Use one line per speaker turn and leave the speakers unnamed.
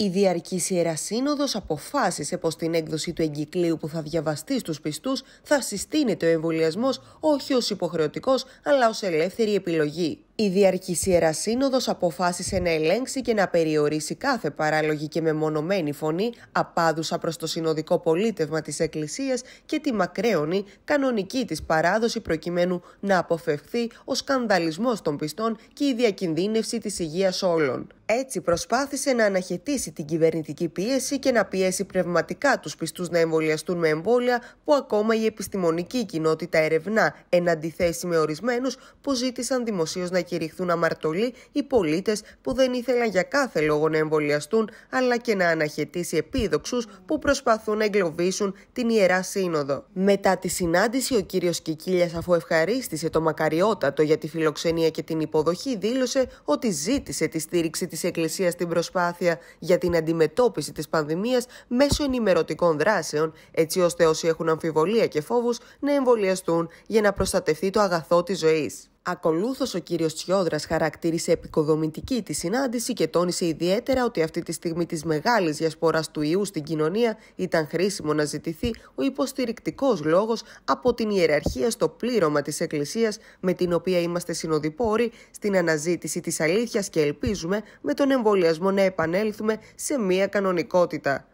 Η διαρκής Ιερά Σύνοδος αποφάσισε πως στην έκδοση του εγκυκλίου που θα διαβαστεί στους πιστούς θα συστήνεται ο εμβολιασμός όχι ως υποχρεωτικός αλλά ως ελεύθερη επιλογή. Η Διαρκή Ιερά Σύνοδος αποφάσισε να ελέγξει και να περιορίσει κάθε παράλογη και μεμονωμένη φωνή απάδουσα προς το συνοδικό πολίτευμα της Εκκλησίας και τη μακραίωνη κανονική της παράδοση προκειμένου να αποφευχθεί ο σκανδαλισμός των πιστών και η διακινδύνευση της υγείας όλων. Έτσι προσπάθησε να αναχαιτήσει την κυβερνητική πίεση και να πιέσει πνευματικά τους πιστούς να εμβολιαστούν με εμβόλια που ακόμα η επιστημονική κοινότητα ερευνά εν αντιθέσει με ορισμένους που ζήτησαν δημοσίως να κηρυχθούν αμαρτωλοί οι πολίτες που δεν ήθελαν για κάθε λόγο να εμβολιαστούν, αλλά και να αναχαιτήσει επίδοξους που προσπαθούν να εγκλωβίσουν την ιερά σύνοδο. Μετά τη συνάντηση, ο κύριος Κικίλιας, αφού ευχαρίστησε το μακαριότατο για τη φιλοξενία και την υποδοχή, δήλωσε ότι ζήτησε τη στήριξη της Εκκλησίας στην προσπάθεια για την αντιμετώπιση της πανδημίας μέσω ενημερωτικών δράσεων, έτσι ώστε όσοι έχουν αμφιβολία και φόβους να εμβολιαστούν για να προστατευτεί το αγαθό της ζωής. Ακολούθως, ο κύριος Τσιόδρας χαρακτήρισε επικοδομητική τη συνάντηση και τόνισε ιδιαίτερα ότι αυτή τη στιγμή της μεγάλης διασποράς του ιού στην κοινωνία ήταν χρήσιμο να ζητηθεί ο υποστηρικτικός λόγος από την ιεραρχία στο πλήρωμα της Εκκλησίας, με την οποία είμαστε συνοδοιπόροι στην αναζήτηση της αλήθειας και ελπίζουμε με τον εμβολιασμό να επανέλθουμε σε μια κανονικότητα.